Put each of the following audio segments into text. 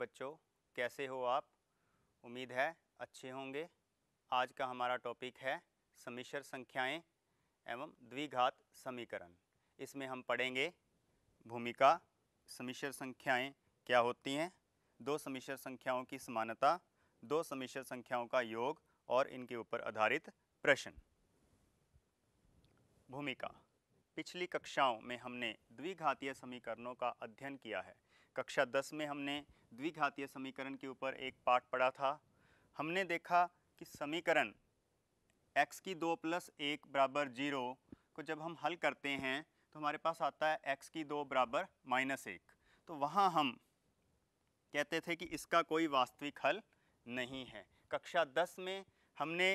बच्चों कैसे हो आप उम्मीद है अच्छे होंगे आज का हमारा टॉपिक है समिश्र संख्याएं एवं द्विघात समीकरण इसमें हम पढ़ेंगे भूमिका समिश्र संख्याएं क्या होती हैं दो समिश्र संख्याओं की समानता दो समिश्र संख्याओं का योग और इनके ऊपर आधारित प्रश्न भूमिका पिछली कक्षाओं में हमने द्विघातीय समीकरणों का अध्ययन किया है कक्षा दस में हमने द्विघातीय समीकरण के ऊपर एक पाठ पढ़ा था हमने देखा कि समीकरण x की दो प्लस एक बराबर जीरो को जब हम हल करते हैं तो हमारे पास आता है x की दो बराबर माइनस एक तो वहाँ हम कहते थे कि इसका कोई वास्तविक हल नहीं है कक्षा दस में हमने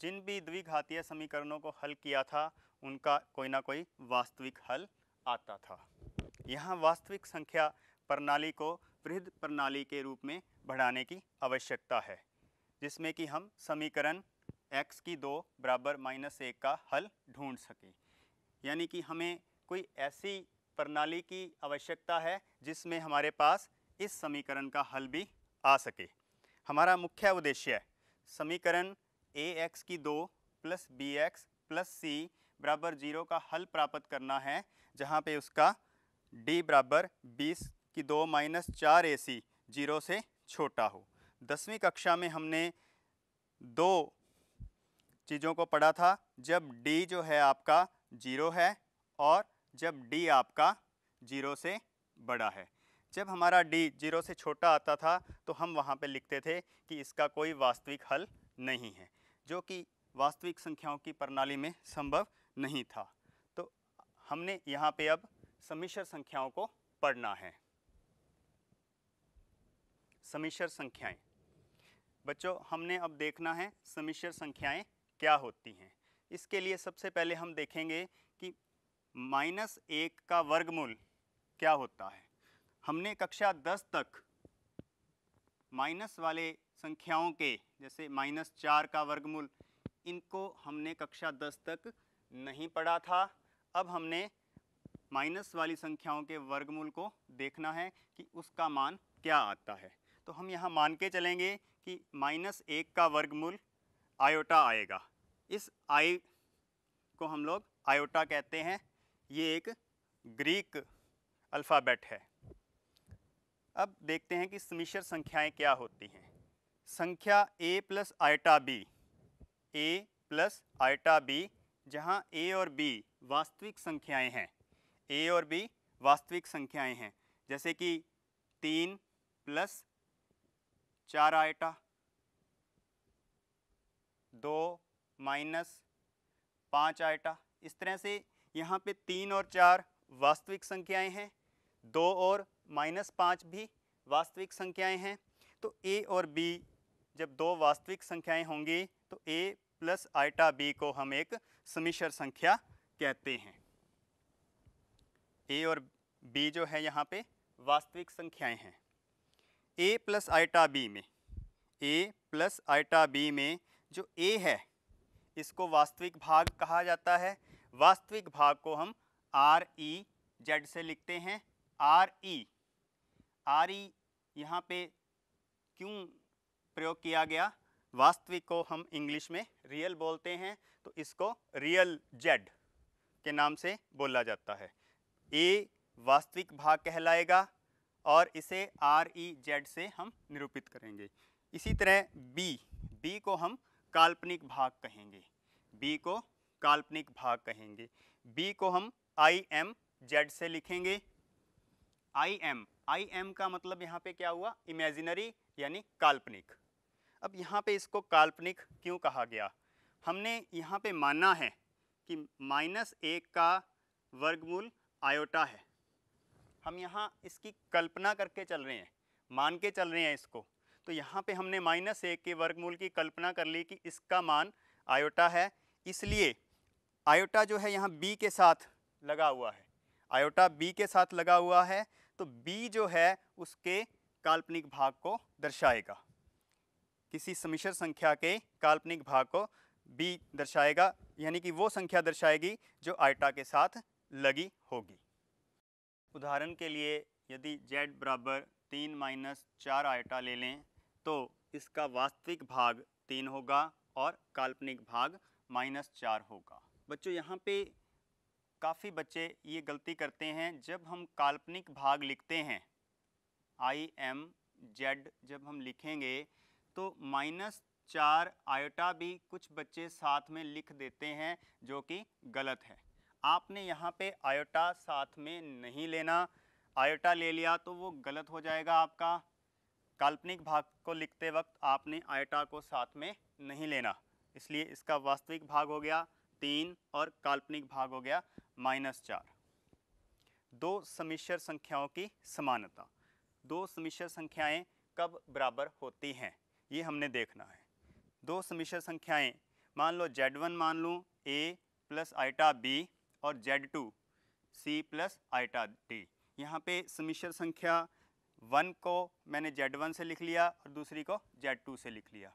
जिन भी द्विघातीय समीकरणों को हल किया था उनका कोई ना कोई वास्तविक हल आता था यहाँ वास्तविक संख्या प्रणाली को वृहद प्रणाली के रूप में बढ़ाने की आवश्यकता है जिसमें कि हम समीकरण x की दो बराबर माइनस एक का हल ढूंढ सकें यानी कि हमें कोई ऐसी प्रणाली की आवश्यकता है जिसमें हमारे पास इस समीकरण का हल भी आ सके हमारा मुख्य उद्देश्य समीकरण ए एक्स की दो plus B X plus C बराबर जीरो का हल प्राप्त करना है जहाँ पे उसका डी बराबर बीस कि दो माइनस चार ए सी जीरो से छोटा हो दसवीं कक्षा में हमने दो चीज़ों को पढ़ा था जब डी जो है आपका जीरो है और जब डी आपका जीरो से बड़ा है जब हमारा डी जीरो से छोटा आता था तो हम वहाँ पे लिखते थे कि इसका कोई वास्तविक हल नहीं है जो कि वास्तविक संख्याओं की प्रणाली में संभव नहीं था तो हमने यहाँ पे अब समिश्र संख्याओं को पढ़ना है समीशर संख्याएं बच्चों हमने अब देखना है समीशर संख्याएं क्या होती हैं इसके लिए सबसे पहले हम देखेंगे कि माइनस एक का वर्गमूल क्या होता है हमने कक्षा दस तक माइनस वाले संख्याओं के जैसे माइनस चार का वर्गमूल इनको हमने कक्षा दस तक नहीं पढ़ा था अब हमने माइनस वाली संख्याओं के वर्गमूल को देखना है कि उसका मान क्या आता है तो हम यहाँ मान के चलेंगे कि माइनस एक का वर्गमूल आयोटा आएगा इस आई को हम लोग आयोटा कहते हैं ये एक ग्रीक अल्फ़ाबेट है अब देखते हैं कि समिश्र संख्याएं क्या होती हैं संख्या A plus iota B A plus iota B जहां ए और बी वास्तविक संख्याएं हैं ए और बी वास्तविक संख्याएं हैं जैसे कि तीन प्लस चार आयटा दो माइनस पाँच आइटा इस तरह से यहाँ पे तीन और चार वास्तविक संख्याएं हैं दो और माइनस पाँच भी वास्तविक संख्याएं हैं तो ए और बी जब दो वास्तविक संख्याएं होंगी तो ए प्लस आइटा बी को हम एक समिश्र संख्या कहते हैं ए और बी जो है यहाँ पे वास्तविक संख्याएं हैं ए प्लस आइटा बी में ए प्लस आइटा बी में जो ए है इसको वास्तविक भाग कहा जाता है वास्तविक भाग को हम आर ई जेड से लिखते हैं आर ई आर ई यहाँ पे क्यों प्रयोग किया गया वास्तविक को हम इंग्लिश में रियल बोलते हैं तो इसको रियल जेड के नाम से बोला जाता है ए वास्तविक भाग कहलाएगा और इसे आर ई जेड से हम निरूपित करेंगे इसी तरह बी बी को हम काल्पनिक भाग कहेंगे बी को काल्पनिक भाग कहेंगे बी को हम आई एम जेड से लिखेंगे आई एम आई एम का मतलब यहाँ पे क्या हुआ इमेजिनरी यानी काल्पनिक अब यहाँ पे इसको काल्पनिक क्यों कहा गया हमने यहाँ पे माना है कि माइनस एक का वर्गमूल आयोटा है हम यहाँ इसकी कल्पना करके चल रहे हैं मान के चल रहे हैं इसको तो यहाँ पे हमने माइनस एक के वर्गमूल की कल्पना कर ली कि इसका मान आयोटा है इसलिए आयोटा जो है यहाँ बी के साथ लगा हुआ है आयोटा बी के साथ लगा हुआ है तो बी जो है उसके काल्पनिक भाग को दर्शाएगा किसी समिश्र संख्या के काल्पनिक भाग को बी दर्शाएगा यानी कि वो संख्या दर्शाएगी जो आयोटा के साथ लगी होगी उदाहरण के लिए यदि z बराबर तीन माइनस चार आयटा ले लें तो इसका वास्तविक भाग तीन होगा और काल्पनिक भाग माइनस चार होगा बच्चों यहाँ पे काफ़ी बच्चे ये गलती करते हैं जब हम काल्पनिक भाग लिखते हैं आई एम जेड जब हम लिखेंगे तो माइनस चार आयोटा भी कुछ बच्चे साथ में लिख देते हैं जो कि गलत है आपने यहाँ पे आयोटा साथ में नहीं लेना आयोटा ले लिया तो वो गलत हो जाएगा आपका काल्पनिक भाग को लिखते वक्त आपने आयोटा को साथ में नहीं लेना इसलिए इसका वास्तविक भाग हो गया तीन और काल्पनिक भाग हो गया माइनस चार दो समिश्र संख्याओं की समानता दो समिश्र संख्याएं कब बराबर होती हैं ये हमने देखना है दो समिश्र संख्याएं मान लो जेड वन मान लूँ ए प्लस आइटा बी और जेड टू सी प्लस आइटा डी यहाँ पे समिश्र संख्या वन को मैंने जेड वन से लिख लिया और दूसरी को जेड टू से लिख लिया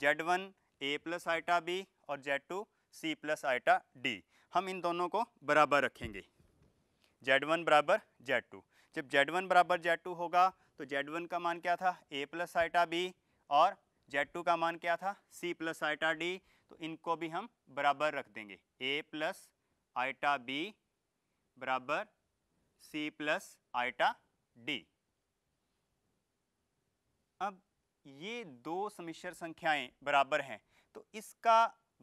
z one a plus iota B और जेड टू सी प्लस आइटा डी हम इन दोनों को बराबर रखेंगे जेड वन बराबर जेड टू जब जेड वन बराबर जेड टू होगा तो जेड वन का मान क्या था ए प्लस आइटा बी और जेड टू का मान क्या था सी प्लस आइटा डी तो इनको भी हम बराबर रख देंगे ए प्लस आइटा बी बराबर सी प्लस आइटा डी अब ये दो समिश्र संख्याएं बराबर हैं तो इसका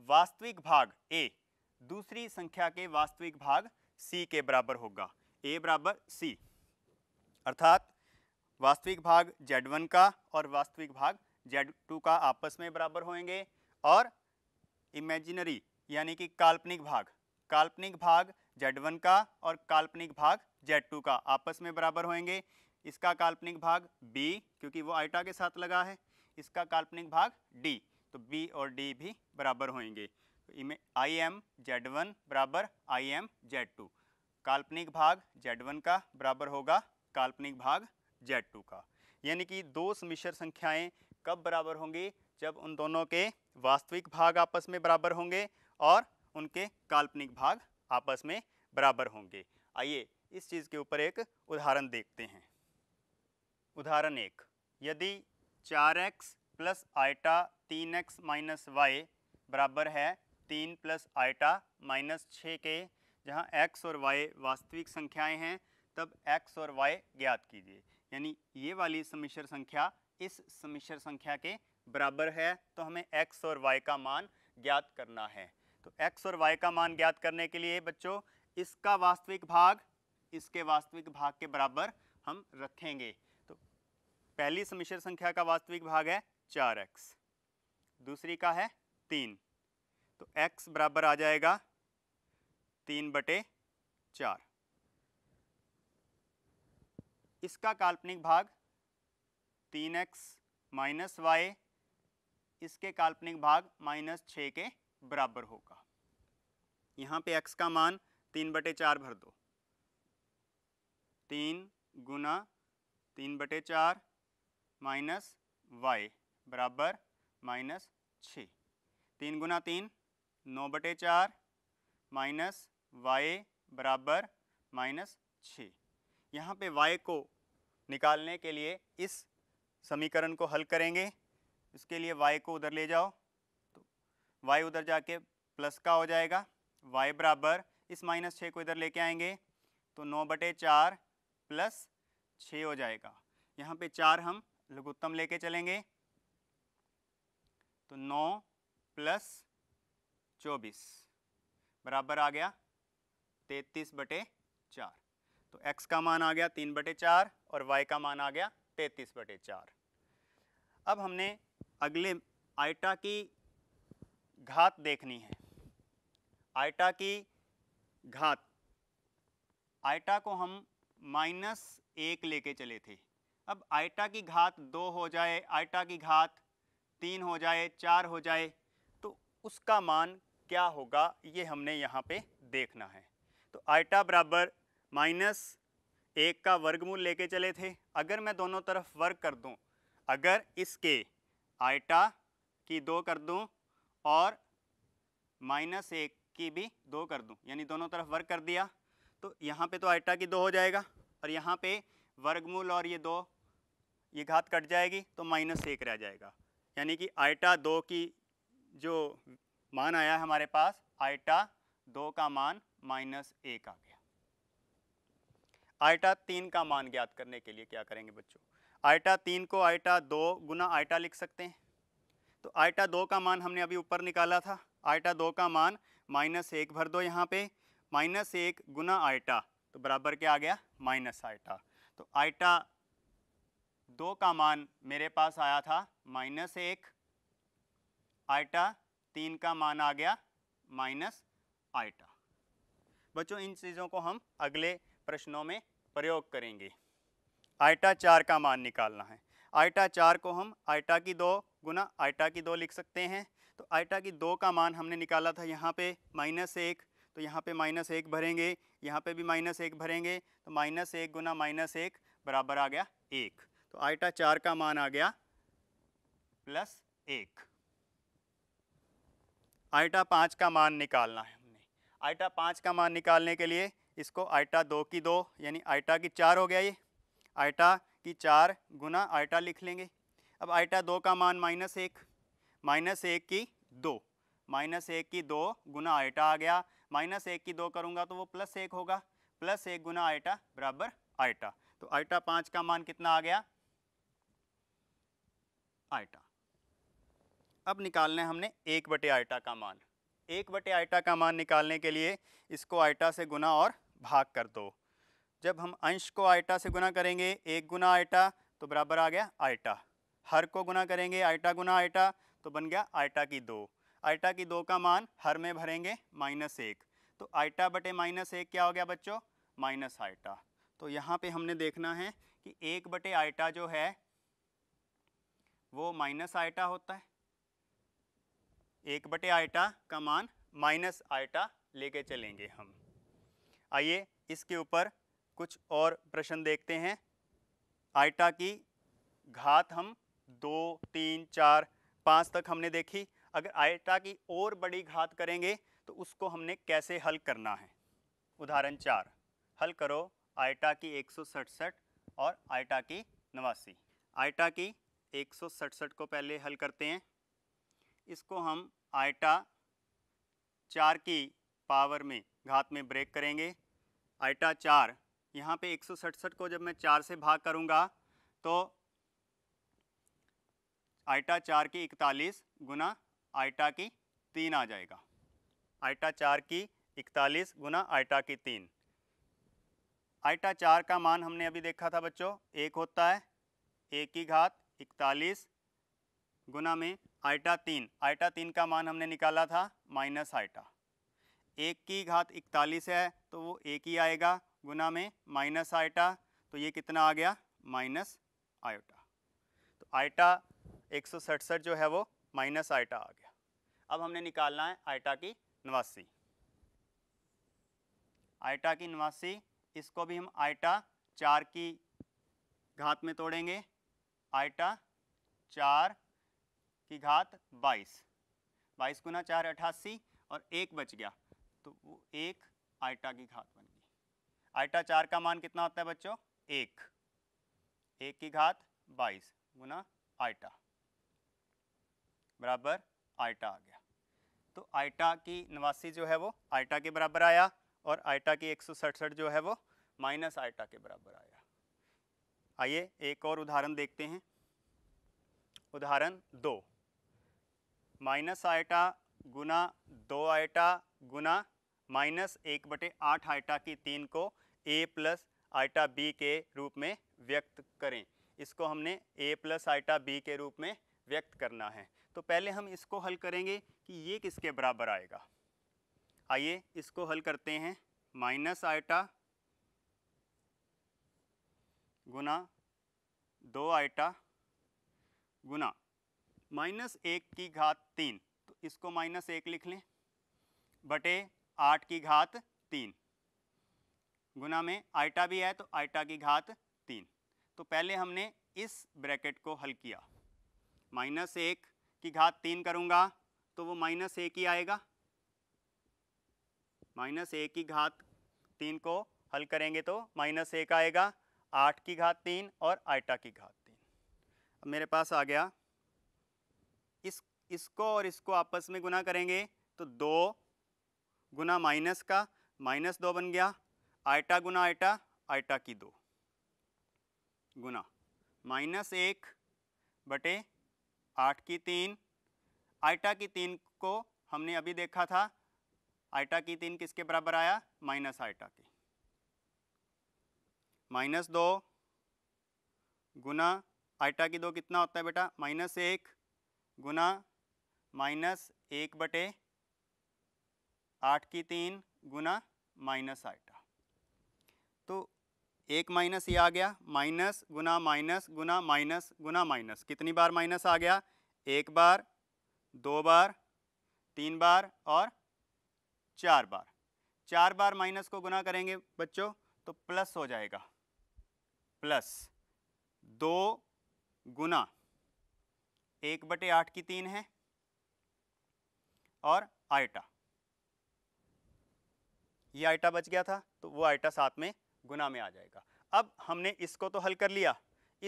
वास्तविक भाग ए दूसरी संख्या के वास्तविक भाग सी के बराबर होगा ए बराबर सी अर्थात वास्तविक भाग जेड वन का और वास्तविक भाग जेड टू का आपस में बराबर होंगे और इमेजिनरी यानी कि काल्पनिक भाग काल्पनिक भाग Z1 का और काल्पनिक भाग Z2 का आपस में बराबर होंगे इसका काल्पनिक भाग B क्योंकि वो आइटा के साथ लगा है इसका काल्पनिक भाग D तो B और D भी बराबर होंगे इमें आई एम जेड वन बराबर आई एम जेड टू काल्पनिक भाग जेड वन का बराबर होगा काल्पनिक भाग जेड टू का यानी कि दो समिश्र संख्याएं कब बराबर होंगी जब उन दोनों के वास्तविक भाग आपस में बराबर होंगे और उनके काल्पनिक भाग आपस में बराबर होंगे आइए इस चीज़ के ऊपर एक उदाहरण देखते हैं उदाहरण एक यदि चार एक्स प्लस आइटा तीन एक्स माइनस वाई बराबर है तीन प्लस आइटा माइनस छः के जहां एक्स और वाई वास्तविक संख्याएं हैं तब एक्स और वाई ज्ञात कीजिए यानी ये वाली समिश्र संख्या इस समिश्र संख्या के बराबर है तो हमें एक्स और वाई का मान ज्ञात करना है तो x और y का मान ज्ञात करने के लिए बच्चों इसका वास्तविक भाग इसके वास्तविक भाग के बराबर हम रखेंगे तो पहली समिश्र संख्या का वास्तविक भाग है चार एक्स दूसरी का है तीन तो x बराबर आ जाएगा तीन बटे चार इसका काल्पनिक भाग तीन एक्स माइनस वाई इसके काल्पनिक भाग माइनस छः के बराबर होगा यहाँ पे x का मान तीन बटे चार भर दो तीन गुना तीन बटे चार माइनस वाई बराबर माइनस छ तीन गुना तीन नौ बटे चार माइनस वाई बराबर माइनस छ यहाँ पे वाई को निकालने के लिए इस समीकरण को हल करेंगे इसके लिए वाई को उधर ले जाओ वाई उधर जाके प्लस का हो जाएगा वाई बराबर इस माइनस छः को इधर लेके आएंगे तो नौ बटे चार प्लस छः हो जाएगा यहाँ पे चार हम लघुत्तम लेके चलेंगे तो नौ प्लस चौबीस बराबर आ गया तैतीस बटे चार तो x का मान आ गया तीन बटे चार और y का मान आ गया तैतीस बटे चार अब हमने अगले आइटा की घात देखनी है आइटा की घात आइटा को हम माइनस एक लेके चले थे अब आइटा की घात दो हो जाए आइटा की घात तीन हो जाए चार हो जाए तो उसका मान क्या होगा ये हमने यहाँ पे देखना है तो आइटा बराबर माइनस एक का वर्गमूल लेके चले थे अगर मैं दोनों तरफ वर्ग कर दूँ अगर इसके आइटा की दो कर दूँ और माइनस एक की भी दो कर दूं यानी दोनों तरफ वर्ग कर दिया तो यहाँ पे तो आइटा की दो हो जाएगा और यहाँ पे वर्गमूल और ये दो ये घात कट जाएगी तो माइनस एक रह जाएगा यानी कि आइटा दो की जो मान आया है हमारे पास आइटा दो का मान माइनस एक आ गया आइटा तीन का मान ज्ञात करने के लिए क्या करेंगे बच्चों आइटा तीन को आइटा दो गुना आइटा लिख सकते हैं तो आइटा दो का मान हमने अभी ऊपर निकाला था आइटा दो का मान माइनस एक भर दो यहाँ पे माइनस एक गुना आइटा तो बराबर क्या आ गया माइनस आइटा तो आइटा दो का मान मेरे पास आया था माइनस एक आइटा तीन का मान आ गया माइनस आइटा बच्चों इन चीज़ों को हम अगले प्रश्नों में प्रयोग करेंगे आइटा चार का मान निकालना है आइटा चार को हम आइटा की दो गुना आइटा की दो लिख सकते हैं तो आइटा की दो का मान हमने निकाला था यहाँ पे माइनस एक तो यहाँ पे माइनस एक भरेंगे यहाँ पे भी माइनस एक भरेंगे तो माइनस एक गुना माइनस एक बराबर आ गया एक तो आइटा चार का मान आ गया प्लस एक आइटा पाँच का मान निकालना है हमने आइटा पाँच का मान निकालने के लिए इसको आइटा दो की दो यानी आइटा की चार हो गया ये आइटा की चार गुना आइटा लिख लेंगे अब आइटा दो का मान माइनस एक माइनस एक की दो माइनस एक की दो गुना आइटा आ गया माइनस एक की दो करूंगा तो वो प्लस एक होगा प्लस एक गुना आइटा बराबर आइटा तो आइटा पाँच का मान कितना आ गया आइटा अब निकालने हमने एक बटे आइटा का मान एक बटे आइटा का मान निकालने के लिए इसको आइटा से गुना और भाग कर दो जब हम अंश को आइटा से गुना करेंगे एक गुना आइटा तो बराबर आ गया आइटा हर को गुना करेंगे आइटा गुना आइटा तो बन गया आइटा की दो आइटा की दो का मान हर में भरेंगे माइनस एक तो आइटा बटे माइनस एक क्या हो गया बच्चों माइनस आइटा तो यहाँ पे हमने देखना है कि एक बटे आइटा जो है वो माइनस आइटा होता है एक बटे आइटा का मान माइनस आइटा लेके चलेंगे हम आइए इसके ऊपर कुछ और प्रश्न देखते हैं आइटा की घात हम दो तीन चार पाँच तक हमने देखी अगर आयटा की और बड़ी घात करेंगे तो उसको हमने कैसे हल करना है उदाहरण चार हल करो आयटा की एक और आयटा की नवासी आयटा की एक को पहले हल करते हैं इसको हम आयटा चार की पावर में घात में ब्रेक करेंगे आयटा चार यहाँ पे एक को जब मैं चार से भाग करूँगा तो आइटा चार की इकतालीस गुना आइटा की तीन आ जाएगा आइटा चार की इकतालीस गुना आइटा की तीन आइटा चार का मान हमने अभी देखा था बच्चों एक होता है एक की घात इकतालीस गुना में आइटा तीन आइटा तीन का मान हमने निकाला था माइनस आइटा एक की घात इकतालीस है तो वो एक ही आएगा गुना में माइनस आइटा तो ये कितना आ गया माइनस आयोटा तो आइटा एक जो है वो माइनस आइटा आ गया अब हमने निकालना है आइटा की नवासी आइटा की नवासी इसको भी हम आइटा चार की घात में तोड़ेंगे आइटा चार की घात बाईस बाईस गुना चार अट्ठासी और एक बच गया तो वो एक आइटा की घात बन गई आइटा चार का मान कितना होता है बच्चों एक एक की घात बाईस गुना आइटा बराबर आइटा आ गया तो आइटा की नवासी जो है वो आइटा के बराबर आया और आइटा की एक जो है वो माइनस आइटा के बराबर आया आइए एक और उदाहरण देखते हैं उदाहरण दो माइनस आइटा गुना दो आइटा गुना माइनस एक बटे आठ आइटा की तीन को ए प्लस आइटा बी के रूप में व्यक्त करें इसको हमने ए प्लस आइटा बी के रूप में व्यक्त करना है तो पहले हम इसको हल करेंगे कि ये किसके बराबर आएगा आइए इसको हल करते हैं माइनस आइटा गुना दो आइटा गुना माइनस एक की घात तीन तो इसको माइनस एक लिख लें बटे आठ की घात तीन गुना में आइटा भी है तो आइटा की घात तीन तो पहले हमने इस ब्रैकेट को हल किया माइनस एक की घात तीन करूंगा तो वो माइनस एक ही आएगा माइनस एक की घात तीन को हल करेंगे तो माइनस एक आएगा आठ की घात तीन और आइटा की घात तीन अब मेरे पास आ गया इस इसको और इसको आपस में गुना करेंगे तो दो गुना माइनस का माइनस दो बन गया आइटा गुना आइटा आइटा की दो गुना माइनस एक बटे आठ की तीन आइटा की तीन को हमने अभी देखा था आइटा की तीन किसके बराबर आया माइनस आइटा की माइनस दो गुना आइटा की दो कितना होता है बेटा माइनस एक गुना माइनस एक बटे आठ की तीन गुना माइनस आइटा एक माइनस ये आ गया माइनस गुना माइनस गुना माइनस गुना माइनस कितनी बार माइनस आ गया एक बार दो बार तीन बार और चार बार चार बार माइनस को गुना करेंगे बच्चों तो प्लस हो जाएगा प्लस दो गुना एक बटे आठ की तीन है और आइटा ये आइटा बच गया था तो वो आइटा साथ में गुना में आ जाएगा अब हमने इसको तो हल कर लिया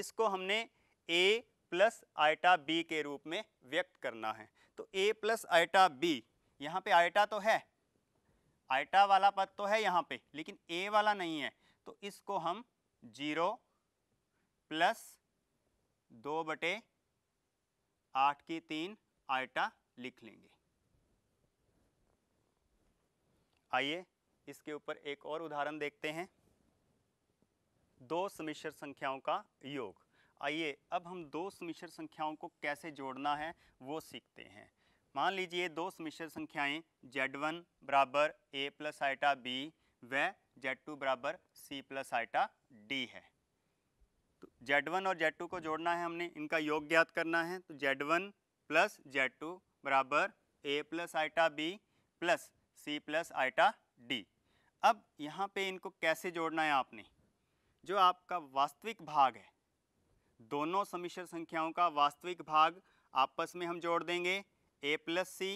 इसको हमने a प्लस आइटा बी के रूप में व्यक्त करना है तो a प्लस आइटा बी यहाँ पे आइटा तो है आइटा वाला पद तो है यहाँ पे लेकिन a वाला नहीं है तो इसको हम जीरो प्लस दो बटे आठ की तीन आइटा लिख लेंगे आइए इसके ऊपर एक और उदाहरण देखते हैं दो समिश्र संख्याओं का योग आइए अब हम दो समिश्र संख्याओं को कैसे जोड़ना है वो सीखते हैं मान लीजिए दो समिश्र संख्याएं जेड वन बराबर ए प्लस आइटा बी व जेड टू बराबर सी प्लस आइटा डी है तो जेड वन और जेड टू को जोड़ना है हमने इनका योग ज्ञात करना है तो z one plus z two बराबर a plus iota b plus c plus iota d अब यहाँ पे इनको कैसे जोड़ना है आपने जो आपका वास्तविक भाग है दोनों समिश्र संख्याओं का वास्तविक भाग आपस में हम जोड़ देंगे ए प्लस सी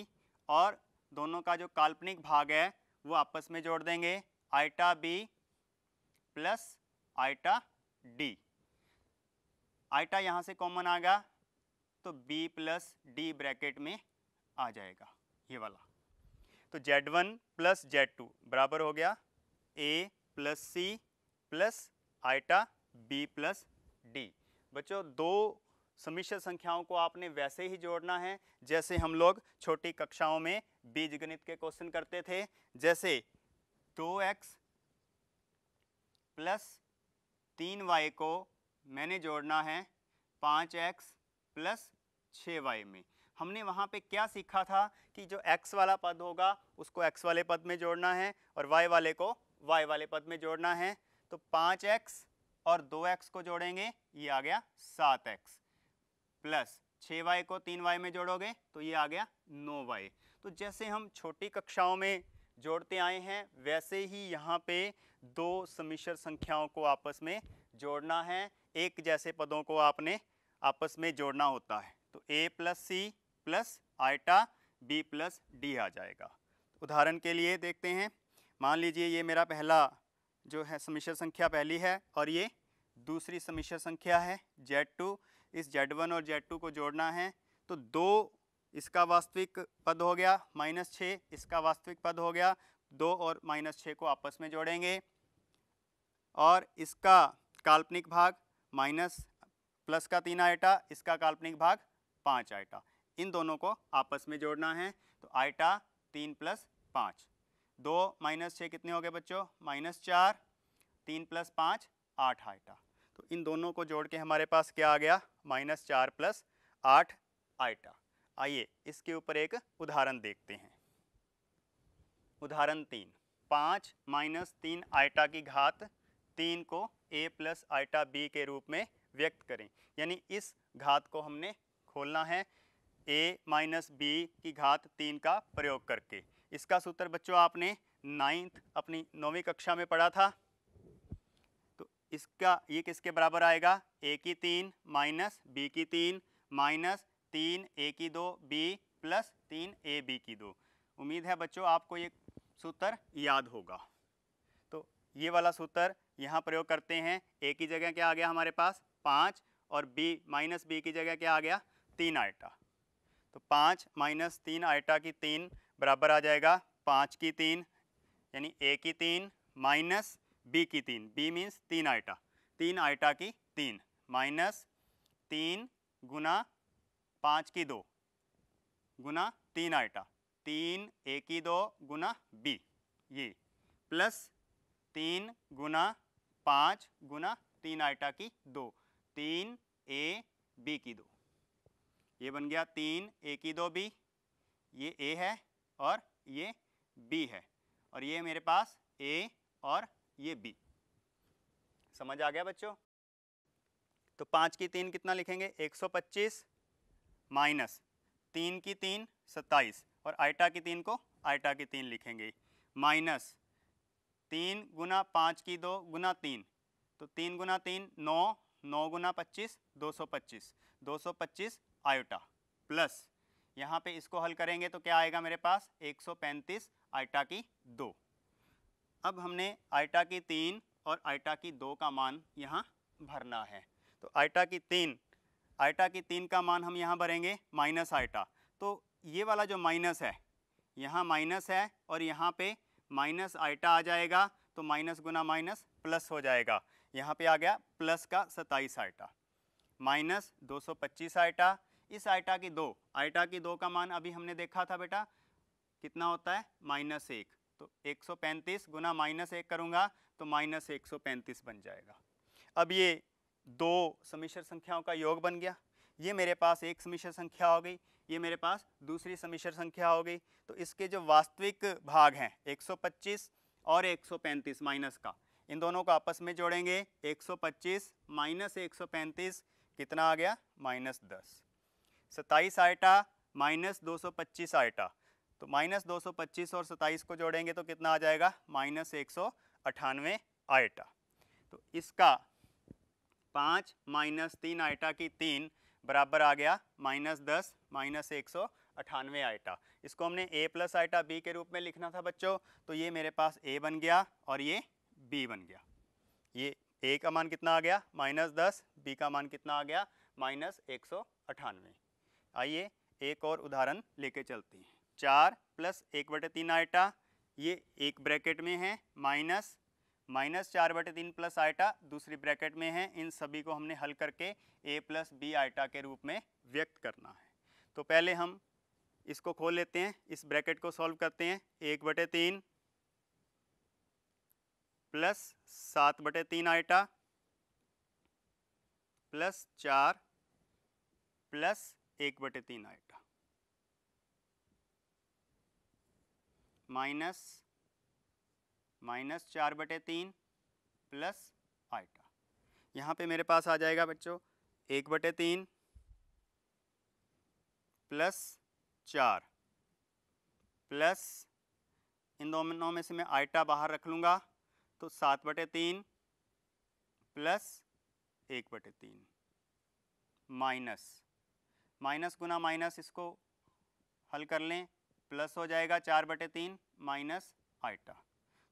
और दोनों का जो काल्पनिक भाग है वो आपस में जोड़ देंगे iota b plus iota d iota यहाँ से कॉमन आ गया तो b प्लस डी ब्रैकेट में आ जाएगा ये वाला तो z1 वन प्लस जेड बराबर हो गया a plus c plus iota b plus d बच्चों दो समिश्र संख्याओं को आपने वैसे ही जोड़ना है जैसे हम लोग छोटी कक्षाओं में बीजगणित के क्वेश्चन करते थे जैसे दो एक्स प्लस तीन वाई को मैंने जोड़ना है पाँच एक्स प्लस छः वाई में हमने वहाँ पे क्या सीखा था कि जो x वाला पद होगा उसको x वाले पद में जोड़ना है और y वाले को y वाले पद में जोड़ना है तो पाँच एक्स और दो एक्स को जोड़ेंगे ये आ गया सात एक्स प्लस छः वाई को तीन वाई में जोड़ोगे तो ये आ गया नौ वाई तो जैसे हम छोटी कक्षाओं में जोड़ते आए हैं वैसे ही यहाँ पे दो समिश्र संख्याओं को आपस में जोड़ना है एक जैसे पदों को आपने आपस में जोड़ना होता है तो a plus c plus iota b plus d आ जाएगा उदाहरण के लिए देखते हैं मान लीजिए ये मेरा पहला जो है समिश्र संख्या पहली है और ये दूसरी समिश्र संख्या है जेड टू इस जेड वन और जेड टू को जोड़ना है तो दो इसका वास्तविक पद हो गया माइनस छः इसका वास्तविक पद हो गया दो और माइनस छः को आपस में जोड़ेंगे और इसका काल्पनिक भाग माइनस प्लस का तीन आइटा इसका काल्पनिक भाग पाँच आइटा इन दोनों को आपस में जोड़ना है तो आइटा तीन प्लस पाँच दो माइनस छः कितने हो गए बच्चों माइनस चार तीन प्लस पाँच आठ आइटा तो इन दोनों को जोड़ के हमारे पास क्या आ गया माइनस चार प्लस आठ आइटा आइए इसके ऊपर एक उदाहरण देखते हैं उदाहरण तीन पाँच माइनस तीन आइटा की घात तीन को ए प्लस आइटा बी के रूप में व्यक्त करें यानी इस घात को हमने खोलना है ए माइनस बी की घात तीन का प्रयोग करके इसका सूत्र बच्चों आपने नाइन्थ अपनी नौवीं कक्षा में पढ़ा था तो इसका ये किसके बराबर आएगा ए की तीन माइनस बी की तीन माइनस तीन ए की दो बी प्लस तीन ए बी की दो उम्मीद है बच्चों आपको ये सूत्र याद होगा तो ये वाला सूत्र यहाँ प्रयोग करते हैं ए की जगह क्या आ गया हमारे पास पाँच और बी माइनस बी की जगह क्या आ गया तीन आइटा तो पाँच माइनस तीन आइटा की तीन बराबर आ जाएगा पाँच की तीन यानी ए की तीन माइनस बी की तीन बी मीन्स तीन आइटा तीन आइटा की तीन माइनस तीन गुना पाँच की दो गुना तीन आइटा तीन ए की दो गुना बी ये प्लस तीन गुना पाँच गुना तीन आइटा की दो तीन ए बी की दो ये बन गया तीन ए की दो बी ये ए है और ये बी है और ये मेरे पास ए और ये बी समझ आ गया बच्चों तो पाँच की तीन कितना लिखेंगे 125 माइनस तीन की तीन सत्ताईस और आइटा की तीन को आइटा की तीन लिखेंगे माइनस तीन गुना पाँच की दो गुना तीन तो तीन गुना तीन नौ नौ गुना पच्चीस दो सौ पच्चीस दो सौ पच्चीस आयोटा प्लस यहाँ पे इसको हल करेंगे तो क्या आएगा मेरे पास 135 आइटा की दो अब हमने आइटा की तीन और आइटा की दो का मान यहाँ भरना है तो आइटा की तीन आइटा की तीन का मान हम यहाँ भरेंगे माइनस आइटा तो ये वाला जो माइनस है यहाँ माइनस है और यहाँ पे माइनस आइटा आ जाएगा तो माइनस गुना माइनस प्लस हो जाएगा यहाँ पे आ गया प्लस का सत्ताईस आइटा माइनस दो सौ पच्चीस आइटा इस आइटा की दो आइटा की दो का मान अभी हमने देखा था बेटा कितना होता है माइनस एक तो 135 गुना माइनस एक करूँगा तो माइनस एक बन जाएगा अब ये दो समिश्र संख्याओं का योग बन गया ये मेरे पास एक समीश्र संख्या हो गई ये मेरे पास दूसरी समीश्र संख्या हो गई तो इसके जो वास्तविक भाग हैं 125 और 135 माइनस का इन दोनों को आपस में जोड़ेंगे 125 माइनस 135 कितना आ गया माइनस दस सत्ताईस आइटा माइनस दो सौ पच्चीस आइटा तो माइनस दो सौ पच्चीस और सत्ताईस को जोड़ेंगे तो कितना आ जाएगा माइनस एक सौ अठानवे आइटा तो इसका पाँच माइनस तीन आइटा की तीन बराबर आ गया माइनस दस माइनस एक सौ अठानवे आइटा इसको हमने ए प्लस आइटा बी के रूप में लिखना था बच्चों तो ये मेरे पास ए बन गया और ये बी बन गया ये ए का मान कितना आ गया माइनस दस बी का मान कितना आ गया माइनस एक सौ अठानवे आइए एक और उदाहरण लेके चलते हैं चार प्लस एक बटे तीन आइटा ये एक ब्रैकेट में है माइनस माइनस चार बटे तीन प्लस आइटा दूसरी ब्रैकेट में है इन सभी को हमने हल करके ए प्लस बी आइटा के रूप में व्यक्त करना है तो पहले हम इसको खोल लेते हैं इस ब्रैकेट को सॉल्व करते हैं एक बटे तीन प्लस सात बटे तीन आइटा प्लस चार प्लस एक बटे तीन आएगा माइनस माइनस चार बटे तीन प्लस आइटा यहाँ पे मेरे पास आ जाएगा बच्चों एक बटे तीन प्लस चार प्लस इन दोनों में से मैं आइटा बाहर रख लूँगा तो सात बटे तीन प्लस एक बटे तीन माइनस माइनस गुना माइनस इसको हल कर लें प्लस हो जाएगा चार बटे तीन माइनस आइटा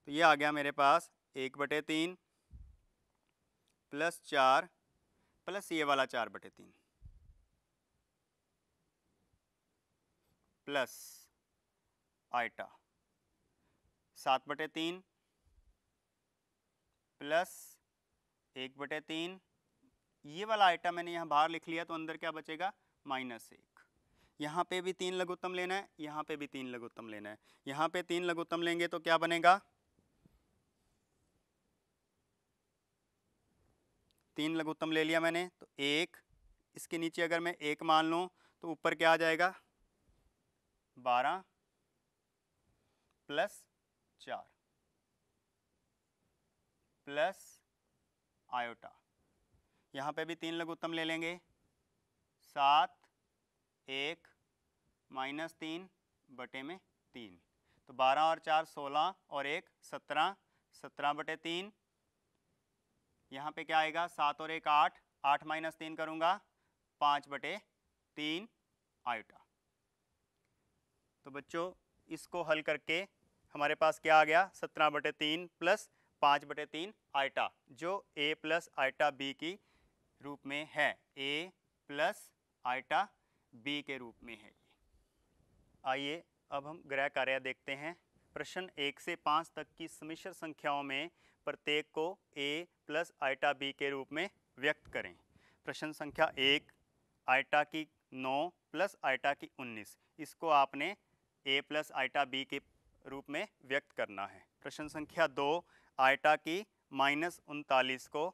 तो ये आ गया मेरे पास एक बटे तीन प्लस चार प्लस ये वाला चार बटे तीन प्लस आइटा सात बटे तीन प्लस एक बटे तीन ये वाला आइटा मैंने यहाँ बाहर लिख लिया तो अंदर क्या बचेगा माइनस एक यहाँ पे भी तीन लघुत्तम लेना है यहाँ पे भी तीन लघुत्तम लेना है यहाँ पे तीन लघुत्तम लेंगे तो क्या बनेगा तीन लघुत्तम ले लिया मैंने तो एक इसके नीचे अगर मैं एक मान लूँ तो ऊपर क्या आ जाएगा बारह प्लस चार प्लस आयोटा यहाँ पे भी तीन लघुत्तम ले लेंगे सात एक माइनस तीन बटे में तीन तो बारह और चार सोलह और एक सत्रह सत्रह बटे तीन यहाँ पे क्या आएगा सात और एक आठ आठ माइनस तीन करूँगा पाँच बटे तीन आयोटा तो बच्चों इसको हल करके हमारे पास क्या आ गया सत्रह बटे तीन प्लस पाँच बटे तीन आइटा जो ए प्लस आइटा बी की रूप में है ए प्लस आइटा बी के रूप में है आइए अब हम ग्रह कार्य देखते हैं प्रश्न एक से पाँच तक की समिश्र संख्याओं में प्रत्येक को ए प्लस आइटा बी के रूप में व्यक्त करें प्रश्न संख्या एक आइटा की नौ प्लस आइटा की उन्नीस इसको आपने ए प्लस आइटा बी के रूप में व्यक्त करना है प्रश्न संख्या दो आइटा की माइनस उनतालीस को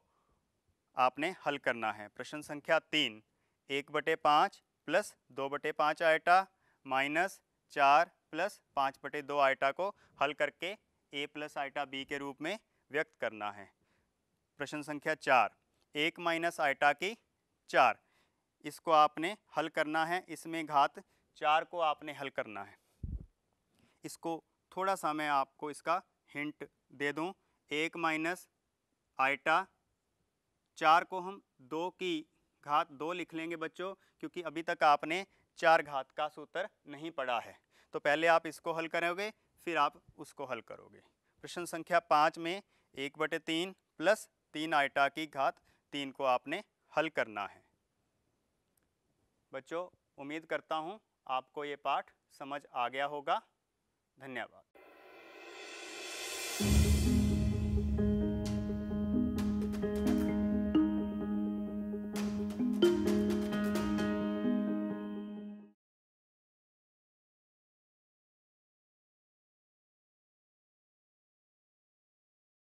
आपने हल करना है प्रश्न संख्या तीन एक बटे पाँच प्लस दो बटे पाँच आयटा माइनस चार प्लस पाँच बटे दो आयटा को हल करके ए प्लस आयटा बी के रूप में व्यक्त करना है प्रश्न संख्या चार एक माइनस आयटा की चार इसको आपने हल करना है इसमें घात चार को आपने हल करना है इसको थोड़ा सा मैं आपको इसका हिंट दे दूं एक माइनस आइटा चार को हम दो की घात दो लिख लेंगे बच्चों क्योंकि अभी तक आपने चार घात का सूत्र नहीं पढ़ा है तो पहले आप इसको हल करोगे फिर आप उसको हल करोगे प्रश्न संख्या पाँच में एक बटे तीन प्लस तीन आइटा की घात तीन को आपने हल करना है बच्चों उम्मीद करता हूँ आपको ये पाठ समझ आ गया होगा धन्यवाद